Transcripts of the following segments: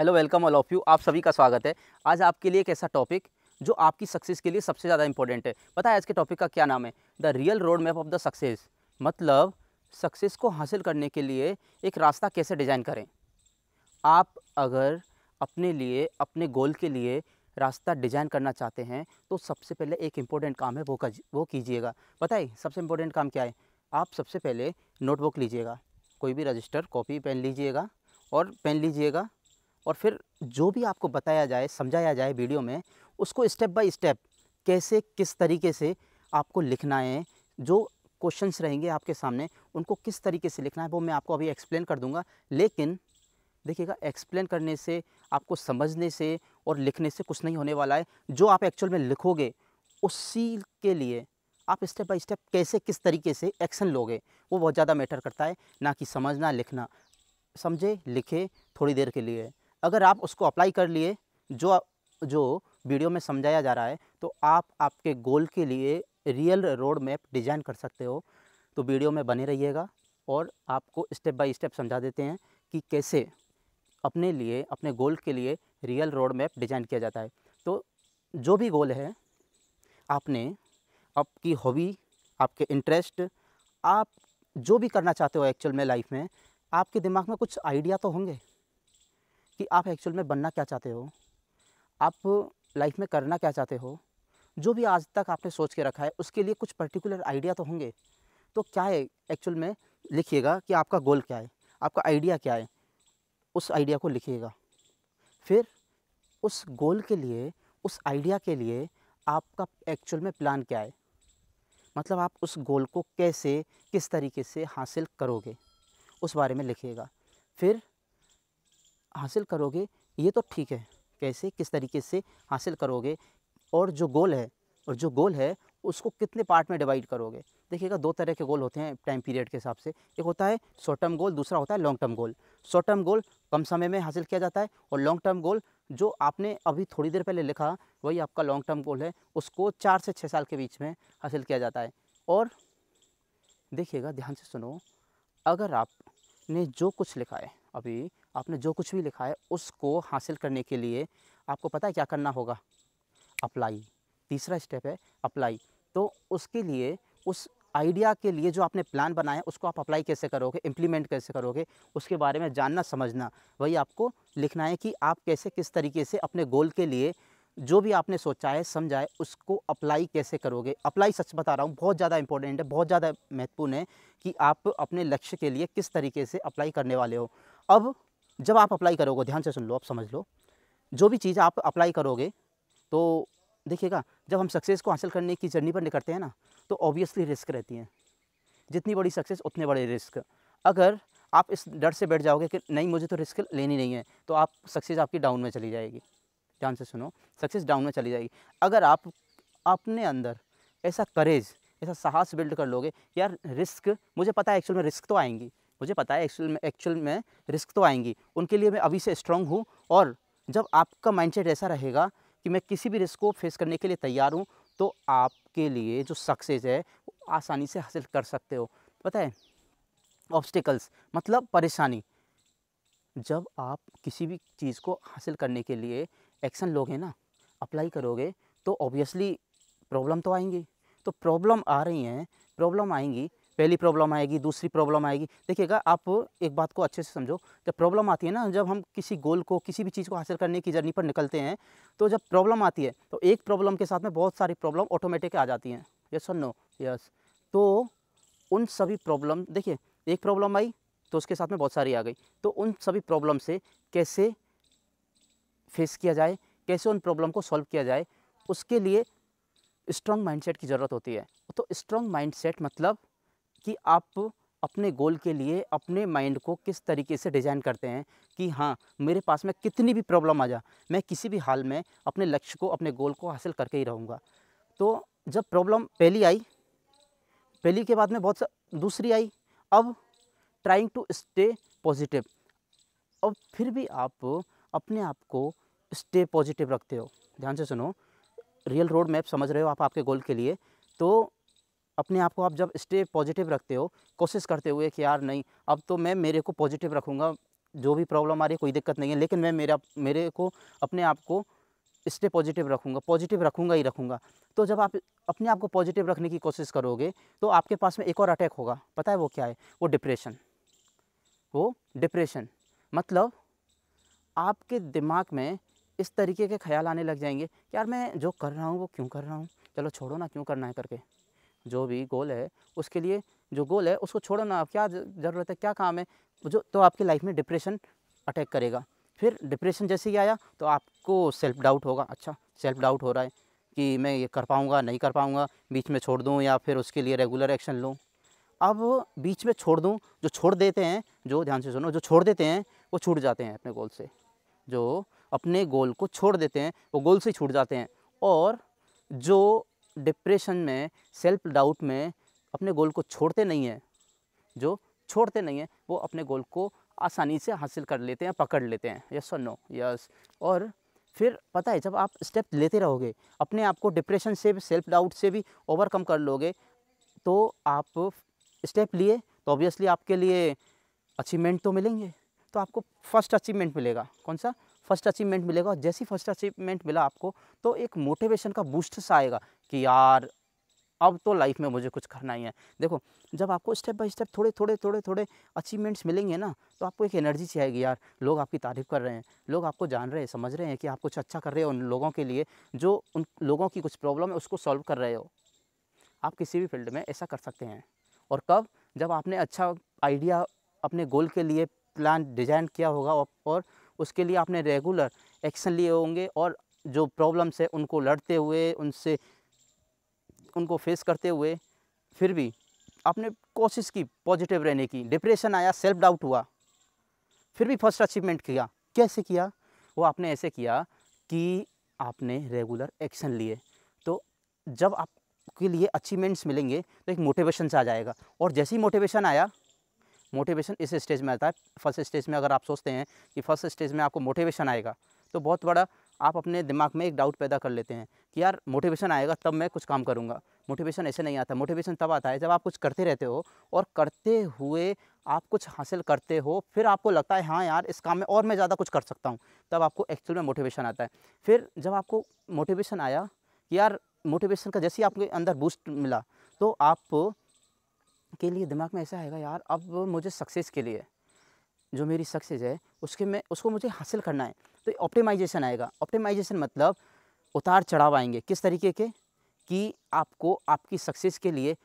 hello welcome all of you आप सभी का स्वागत है आज आपके लिए एक ऐसा टॉपिक जो आपकी सक्सेस के लिए सबसे ज़्यादा इंपॉर्टेंट है पता है आज के टॉपिक का क्या नाम है the real road map of the success मतलब सक्सेस को हासिल करने के लिए एक रास्ता कैसे डिज़ाइन करें आप अगर अपने लिए अपने गोल के लिए रास्ता डिज़ाइन करना चाहते हैं तो सबसे पहले एक इम्पोर्टेंट काम है वो कर वो कीजिएगा पता है सबसे इम्पोर्टेंट काम क्या है आप सबसे पहले नोटबुक लीजिएगा कोई भी रजिस्टर कॉपी पेन लीजिएगा और पेन लीजिएगा और फिर जो भी आपको बताया जाए समझाया जाए वीडियो में उसको स्टेप बाय स्टेप कैसे किस तरीके से आपको लिखना है जो क्वेश्चंस रहेंगे आपके सामने उनको किस तरीके से लिखना है वो मैं आपको अभी एक्सप्लेन कर दूंगा लेकिन देखिएगा एक्सप्लेन करने से आपको समझने से और लिखने से कुछ नहीं होने वाला है जो आप एक्चुअल में लिखोगे उसी के लिए आप स्टेप बाय स्टेप कैसे किस तरीके से एक्शन लोगे वो बहुत ज़्यादा मैटर करता है ना कि समझना लिखना समझे लिखे थोड़ी देर के लिए अगर आप उसको अप्लाई कर लिए जो जो वीडियो में समझाया जा रहा है तो आप आपके गोल के लिए रियल रोड मैप डिज़ाइन कर सकते हो तो वीडियो में बने रहिएगा और आपको स्टेप बाय स्टेप समझा देते हैं कि कैसे अपने लिए अपने गोल के लिए रियल रोड मैप डिज़ाइन किया जाता है तो जो भी गोल है आपने आपकी हॉबी आपके इंटरेस्ट आप जो भी करना चाहते हो एक्चुअल में लाइफ में आपके दिमाग में कुछ आइडिया तो होंगे कि आप एक्चुअल में बनना क्या चाहते हो आप लाइफ में करना क्या चाहते हो जो भी आज तक आपने सोच के रखा है उसके लिए कुछ पर्टिकुलर आइडिया तो होंगे तो क्या है एक्चुअल में लिखिएगा कि आपका गोल क्या है आपका आइडिया क्या है उस आइडिया को लिखिएगा फिर उस गोल के लिए उस आइडिया के लिए आपका एक्चुअल में प्लान क्या है मतलब आप उस गोल को कैसे किस तरीके से हासिल करोगे उस बारे में लिखिएगा फिर हासिल करोगे ये तो ठीक है कैसे किस तरीके से हासिल करोगे और जो गोल है और जो गोल है उसको कितने पार्ट में डिवाइड करोगे देखिएगा दो तरह के गोल होते हैं टाइम पीरियड के हिसाब से एक होता है शॉर्ट टर्म गोल दूसरा होता है long term goal short term goal कम समय में हासिल किया जाता है और लॉन्ग टर्म गोल जो आपने अभी थोड़ी देर पहले लिखा वही आपका लॉन्ग टर्म गोल है उसको चार से छः साल के बीच में हासिल किया जाता है और देखिएगा ध्यान से सुनो अगर आपने जो कुछ लिखा है अभी आपने जो कुछ भी लिखा है उसको हासिल करने के लिए आपको पता है क्या करना होगा अप्लाई तीसरा स्टेप है अप्लाई तो उसके लिए उस आइडिया के लिए जो आपने प्लान बनाया उसको आप अप्लाई कैसे करोगे इम्प्लीमेंट कैसे करोगे उसके बारे में जानना समझना वही आपको लिखना है कि आप कैसे किस तरीके से अपने गोल के लिए जो भी आपने सोचा है समझा है उसको अप्लाई कैसे करोगे अप्लाई सच बता रहा हूँ बहुत ज़्यादा इंपॉर्टेंट है बहुत ज़्यादा महत्वपूर्ण है कि आप अपने लक्ष्य के लिए किस तरीके से अप्लाई करने वाले हो अब जब आप अप्लाई करोगे ध्यान से सुन लो आप समझ लो जो भी चीज़ आप अप्लाई करोगे तो देखिएगा जब हम सक्सेस को हासिल करने की जर्नी पर निकलते हैं ना तो ऑब्वियसली रिस्क रहती हैं जितनी बड़ी सक्सेस उतने बड़े रिस्क अगर आप इस डर से बैठ जाओगे कि नहीं मुझे तो रिस्क लेनी नहीं है तो आप सक्सेस आपकी डाउन में चली जाएगी ध्यान से सुनो सक्सेस डाउन में चली जाएगी अगर आप अपने अंदर ऐसा करेज ऐसा साहस बिल्ड कर लोगे यार रिस्क मुझे पता है एक्चुअल में रिस्क तो आएंगी मुझे पता है एक्चुअल में एक्चुअल में रिस्क तो आएंगी उनके लिए मैं अभी से स्ट्रांग हूँ और जब आपका माइंडसेट ऐसा रहेगा कि मैं किसी भी रिस्क को फेस करने के लिए तैयार हूँ तो आपके लिए जो सक्सेस है वो आसानी से हासिल कर सकते हो पता है ऑब्स्टिकल्स मतलब परेशानी जब आप किसी भी चीज़ को हासिल करने के लिए एक्शन लोगे ना अप्लाई करोगे तो ऑब्वियसली प्रॉब्लम तो आएंगी तो प्रॉब्लम आ रही हैं प्रॉब्लम आएंगी पहली प्रॉब्लम आएगी दूसरी प्रॉब्लम आएगी देखिएगा आप एक बात को अच्छे से समझो जब प्रॉब्लम आती है ना जब हम किसी गोल को किसी भी चीज़ को हासिल करने की जर्नी पर निकलते हैं तो जब प्रॉब्लम आती है तो एक प्रॉब्लम के साथ में बहुत सारी प्रॉब्लम ऑटोमेटिक आ जाती हैं यस और नो यस तो उन सभी प्रॉब्लम देखिए एक प्रॉब्लम आई तो उसके साथ में बहुत सारी आ गई तो उन सभी प्रॉब्लम से कैसे फेस किया जाए कैसे उन प्रॉब्लम को सॉल्व किया जाए उसके लिए स्ट्रॉन्ग माइंडसेट की ज़रूरत होती है तो स्ट्रॉन्ग माइंडसेट मतलब कि आप अपने गोल के लिए अपने माइंड को किस तरीके से डिज़ाइन करते हैं कि हाँ मेरे पास में कितनी भी प्रॉब्लम आ जा मैं किसी भी हाल में अपने लक्ष्य को अपने गोल को हासिल करके ही रहूँगा तो जब प्रॉब्लम पहली आई पहली के बाद में बहुत दूसरी आई अब ट्राइंग टू स्टे पॉजिटिव अब फिर भी आप अपने आप को स्टे पॉजिटिव रखते हो ध्यान से सुनो रियल रोड मैप समझ रहे हो आप आपके गोल के लिए तो अपने आप को आप जब स्टे पॉजिटिव रखते हो कोशिश करते हुए कि यार नहीं अब तो मैं मेरे को पॉजिटिव रखूँगा जो भी प्रॉब्लम आ रही है कोई दिक्कत नहीं है लेकिन मैं मेरा मेरे को अपने आप को स्टे पॉजिटिव रखूँगा पॉजिटिव रखूँगा ही रखूँगा तो जब आप अपने आप को पॉजिटिव रखने की कोशिश करोगे तो आपके पास में एक और अटैक होगा पता है वो क्या है वो डिप्रेशन वो डिप्रेशन मतलब आपके दिमाग में इस तरीके के ख्याल आने लग जाएंगे यार मैं जो कर रहा हूँ वो क्यों कर रहा हूँ चलो छोड़ो ना क्यों करना है करके जो भी गोल है उसके लिए जो गोल है उसको छोड़ो ना आप क्या ज़रूरत है क्या काम है जो तो आपकी लाइफ में डिप्रेशन अटैक करेगा फिर डिप्रेशन जैसे ही आया तो आपको सेल्फ डाउट होगा अच्छा सेल्फ डाउट हो रहा है कि मैं ये कर पाऊँगा नहीं कर पाऊँगा बीच में छोड़ दूँ या फिर उसके लिए रेगुलर एक्शन लूँ अब बीच में छोड़ दूँ जो छोड़ देते हैं जो ध्यान से सुनो जो छोड़ देते हैं वो छूट जाते हैं अपने गोल से जो अपने गोल को छोड़ देते हैं वो गोल से ही छूट जाते हैं और जो डिप्रेशन में सेल्फ डाउट में अपने गोल को छोड़ते नहीं हैं जो छोड़ते नहीं हैं वो अपने गोल को आसानी से हासिल कर लेते हैं पकड़ लेते हैं यस और नो यस और फिर पता है जब आप स्टेप लेते रहोगे अपने आप को डिप्रेशन से भी सेल्फ डाउट से भी ओवरकम कर लोगे तो आप स्टेप लिए तो ऑब्वियसली आपके लिए अचीवमेंट तो मिलेंगे तो आपको फर्स्ट अचीवमेंट मिलेगा कौन सा फर्स्ट अचीवमेंट मिलेगा और जैसी फर्स्ट अचीवमेंट मिला आपको तो एक मोटिवेशन का बूस्ट सा आएगा कि यार अब तो लाइफ में मुझे कुछ करना ही है देखो जब आपको स्टेप बाय स्टेप थोड़े थोड़े थोड़े थोड़े अचीवमेंट्स मिलेंगे ना तो आपको एक एनर्जी चाहिए आएगी यार लोग आपकी तारीफ़ कर रहे हैं लोग आपको जान रहे हैं समझ रहे हैं कि आप कुछ अच्छा कर रहे हो उन लोगों के लिए जो उन लोगों की कुछ प्रॉब्लम है उसको सॉल्व कर रहे हो आप किसी भी फील्ड में ऐसा कर सकते हैं और कब जब आपने अच्छा आइडिया अपने गोल के लिए प्लान डिज़ाइन किया होगा और उसके लिए आपने रेगुलर एक्शन लिए होंगे और जो प्रॉब्लम्स है उनको लड़ते हुए उनसे उनको फेस करते हुए फिर भी आपने कोशिश की पॉजिटिव रहने की डिप्रेशन आया सेल्फ डाउट हुआ फिर भी फर्स्ट अचीवमेंट किया कैसे किया वो आपने ऐसे किया कि आपने रेगुलर एक्शन लिए तो जब आपके लिए अचीवमेंट्स मिलेंगे तो एक मोटिवेशन से आ जाएगा और जैसे ही मोटिवेशन आया मोटिवेशन इस स्टेज में आता है फर्स्ट स्टेज में अगर आप सोचते हैं कि फर्स्ट स्टेज में आपको मोटिवेशन आएगा तो बहुत बड़ा आप अपने दिमाग में एक डाउट पैदा कर लेते हैं कि यार मोटिवेशन आएगा तब मैं कुछ काम करूँगा मोटिवेशन ऐसे नहीं आता मोटिवेशन तब आता है जब आप कुछ करते रहते हो और करते हुए आप कुछ हासिल करते हो फिर आपको लगता है हाँ यार इस काम में और मैं ज़्यादा कुछ कर सकता हूँ तब आपको एक्चुअल में मोटिवेशन आता है फिर जब आपको मोटिवेशन आया कि यार मोटिवेशन का जैसे ही आपके अंदर बूस्ट मिला तो आप के लिए दिमाग में ऐसा आएगा यार अब मुझे सक्सेस के लिए जो मेरी सक्सेस है उसके मैं उसको मुझे हासिल करना है तो ऑप्टिमाइजेशन आएगा ऑप्टिमाइजेशन मतलब उतार चढ़ाव आएंगे किस तरीके के कि आपको आपकी सक्सेस के लिए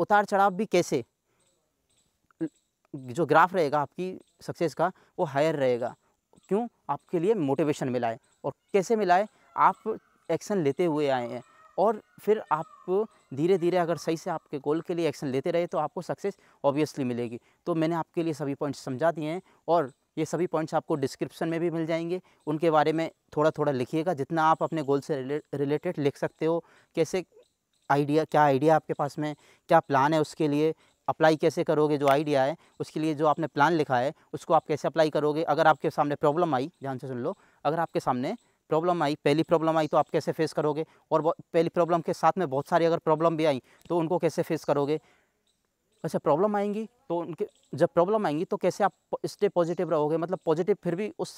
उतार चढ़ाव भी कैसे जो ग्राफ रहेगा आपकी सक्सेस का वो हायर रहेगा क्यों आपके लिए मोटिवेशन मिला है और कैसे मिला है आप एक्शन लेते हुए आए हैं और फिर आप धीरे धीरे अगर सही से आपके गोल के लिए एक्शन लेते रहे तो आपको सक्सेस ऑब्वियसली मिलेगी तो मैंने आपके लिए सभी पॉइंट्स समझा दिए हैं और ये सभी पॉइंट्स आपको डिस्क्रिप्शन में भी मिल जाएंगे उनके बारे में थोड़ा थोड़ा लिखिएगा जितना आप अपने गोल से रिलेटेड लिख सकते हो कैसे आइडिया क्या आइडिया आपके पास में क्या प्लान है उसके लिए अप्लाई कैसे करोगे जो आइडिया है उसके लिए जो आपने प्लान लिखा है उसको आप कैसे अप्लाई करोगे अगर आपके सामने प्रॉब्लम आई ध्यान से सुन लो अगर आपके सामने प्रॉब्लम आई पहली प्रॉब्लम आई तो आप कैसे फेस करोगे और पहली प्रॉब्लम के साथ में बहुत सारी अगर प्रॉब्लम भी आई तो उनको कैसे फेस करोगे अच्छा प्रॉब्लम आएंगी तो उनके जब प्रॉब्लम आएंगी तो कैसे आप स्टे पॉजिटिव रहोगे मतलब पॉजिटिव फिर भी उस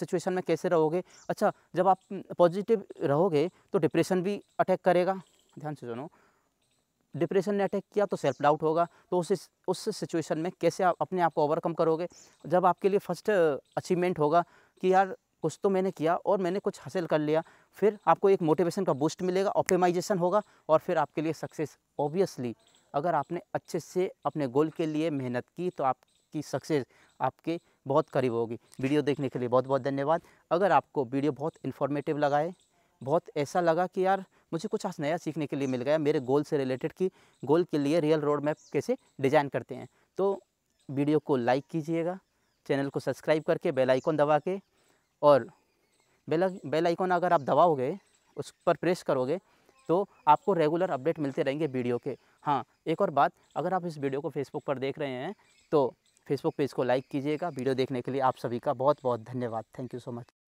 सिचुएशन में कैसे रहोगे अच्छा जब आप पॉजिटिव रहोगे तो डिप्रेशन भी अटैक करेगा ध्यान से सुनो डिप्रेशन ने अटैक किया तो सेल्फ डाउट होगा तो उस उस सिचुएशन में कैसे आप अपने आप को ओवरकम करोगे जब आपके लिए फर्स्ट अचीवमेंट होगा कि यार कुछ तो मैंने किया और मैंने कुछ हासिल कर लिया फिर आपको एक मोटिवेशन का बूस्ट मिलेगा ऑप्टिमाइजेशन होगा और फिर आपके लिए सक्सेस ऑब्वियसली अगर आपने अच्छे से अपने गोल के लिए मेहनत की तो आपकी सक्सेस आपके बहुत करीब होगी वीडियो देखने के लिए बहुत बहुत धन्यवाद अगर आपको वीडियो बहुत इन्फॉर्मेटिव लगाए बहुत ऐसा लगा कि यार मुझे कुछ आज नया सीखने के लिए मिल गया मेरे गोल से रिलेटेड कि गोल के लिए रियल रोड मैप कैसे डिज़ाइन करते हैं तो वीडियो को लाइक कीजिएगा चैनल को सब्सक्राइब करके बेल आइकॉन दबा के और बेल बेल आइकॉन अगर आप दबाओगे उस पर प्रेस करोगे तो आपको रेगुलर अपडेट मिलते रहेंगे वीडियो के हाँ एक और बात अगर आप इस वीडियो को फेसबुक पर देख रहे हैं तो फेसबुक पेज को लाइक कीजिएगा वीडियो देखने के लिए आप सभी का बहुत बहुत धन्यवाद थैंक यू सो मच